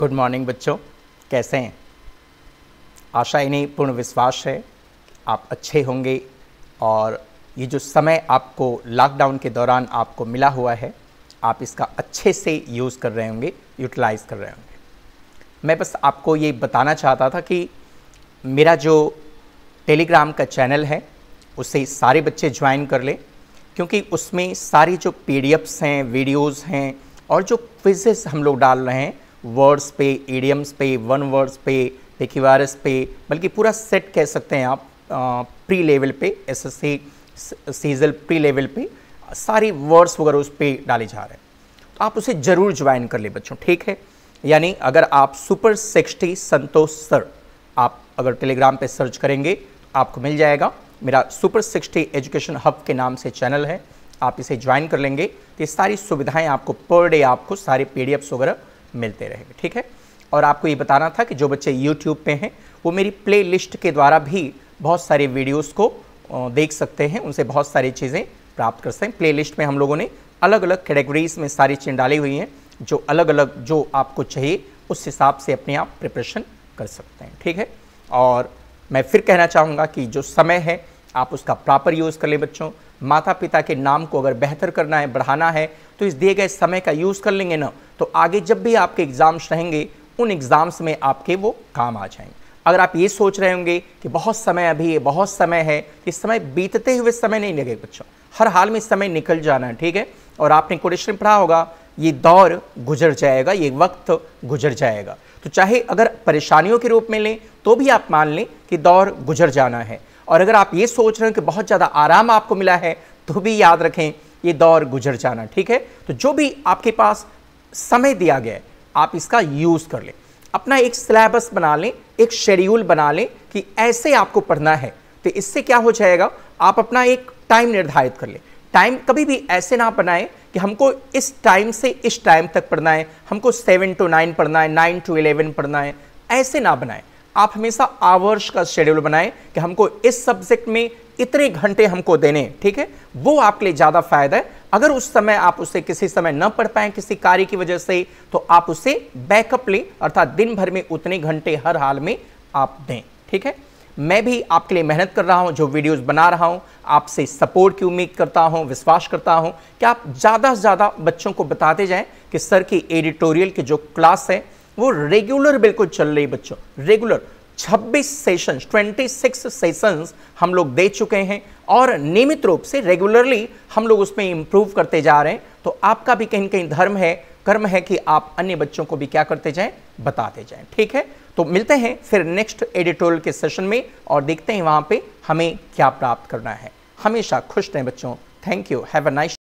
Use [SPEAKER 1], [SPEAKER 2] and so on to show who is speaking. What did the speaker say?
[SPEAKER 1] good morning बच्चों कैसे हैं आशा इन्हें पूर्ण विश्वास है आप अच्छे होंगे और ये जो समय आपको लॉकडाउन के दौरान आपको मिला हुआ है आप इसका अच्छे से यूज़ कर रहे होंगे यूटिलाइज़ कर रहे होंगे मैं बस आपको ये बताना चाहता था कि मेरा जो टेलीग्राम का चैनल है उसे सारे बच्चे ज्वाइन कर लें क्योंकि उसमें सारी जो पी हैं वीडियोज़ हैं और जो क्विजेस हम लोग डाल रहे हैं वर्ड्स पे एडियम्स पे वन वर्ड्स पे पेखीवारस पे बल्कि पूरा सेट कह सकते हैं आप आ, प्री लेवल पे एस एस सीजल प्री लेवल पे सारी वर्ड्स वगैरह उस पर डाले जा रहे हैं तो आप उसे ज़रूर ज्वाइन कर ले बच्चों ठीक है यानी अगर आप सुपर सिक्सटी संतोष सर आप अगर टेलीग्राम पे सर्च करेंगे तो आपको मिल जाएगा मेरा सुपर सिक्सटी एजुकेशन हब के नाम से चैनल है आप इसे ज्वाइन कर लेंगे तो ये सारी सुविधाएं आपको पर डे आपको सारे पी वगैरह मिलते रहेंगे ठीक है और आपको ये बताना था कि जो बच्चे यूट्यूब पे हैं वो मेरी प्ले लिस्ट के द्वारा भी बहुत सारे वीडियोस को देख सकते हैं उनसे बहुत सारी चीज़ें प्राप्त कर सकते हैं प्ले लिस्ट में हम लोगों ने अलग अलग कैटेगरीज में सारी चीज़ें डाली हुई हैं जो अलग अलग जो आपको चाहिए उस हिसाब से अपने आप प्रिपरेशन कर सकते हैं ठीक है और मैं फिर कहना चाहूँगा कि जो समय है आप उसका प्रॉपर यूज़ कर लें बच्चों माता पिता के नाम को अगर बेहतर करना है बढ़ाना है तो इस दिए गए समय का यूज़ कर लेंगे ना तो आगे जब भी आपके एग्ज़ाम्स रहेंगे उन एग्ज़ाम्स में आपके वो काम आ जाएंगे अगर आप ये सोच रहे होंगे कि बहुत समय अभी है बहुत समय है कि समय बीतते हुए समय नहीं लगेगा बच्चों हर हाल में समय निकल जाना है ठीक है और आपने कोटेशन पढ़ा होगा ये दौर गुजर जाएगा ये वक्त गुजर जाएगा तो चाहे अगर परेशानियों के रूप में लें तो भी आप मान लें कि दौर गुजर जाना है और अगर आप ये सोच रहे हो कि बहुत ज़्यादा आराम आपको मिला है तो भी याद रखें ये दौर गुजर जाना ठीक है तो जो भी आपके पास समय दिया गया है आप इसका यूज़ कर लें अपना एक सिलेबस बना लें एक शेड्यूल बना लें कि ऐसे आपको पढ़ना है तो इससे क्या हो जाएगा आप अपना एक टाइम निर्धारित कर लें टाइम कभी भी ऐसे ना बनाएं कि हमको इस टाइम से इस टाइम तक पढ़ना है हमको सेवन टू नाइन पढ़ना है नाइन टू इलेवन पढ़ना है ऐसे ना बनाएं आप हमेशा आवर्ष का शेड्यूल बनाएं कि हमको इस सब्जेक्ट में इतने घंटे हमको देने ठीक है वो आपके लिए ज़्यादा फायदा है अगर उस समय आप उसे किसी समय न पढ़ पाएं किसी कार्य की वजह से तो आप उसे बैकअप लें अर्थात दिन भर में उतने घंटे हर हाल में आप दें ठीक है मैं भी आपके लिए मेहनत कर रहा हूं जो वीडियोस बना रहा हूं आपसे सपोर्ट की उम्मीद करता हूं विश्वास करता हूं कि आप ज़्यादा से ज़्यादा बच्चों को बताते जाएं कि सर की एडिटोरियल की जो क्लास है वो रेगुलर बिल्कुल चल रही बच्चों रेगुलर 26 सेशंस 26 सेशंस हम लोग दे चुके हैं और नियमित रूप से रेगुलरली हम लोग उसमें इम्प्रूव करते जा रहे हैं तो आपका भी कहीं कहीं धर्म है कर्म है कि आप अन्य बच्चों को भी क्या करते जाएं बताते जाएं ठीक है तो मिलते हैं फिर नेक्स्ट एडिटोरियल के सेशन में और देखते हैं वहां पे हमें क्या प्राप्त करना है हमेशा खुश रहें बच्चों thank you have a nice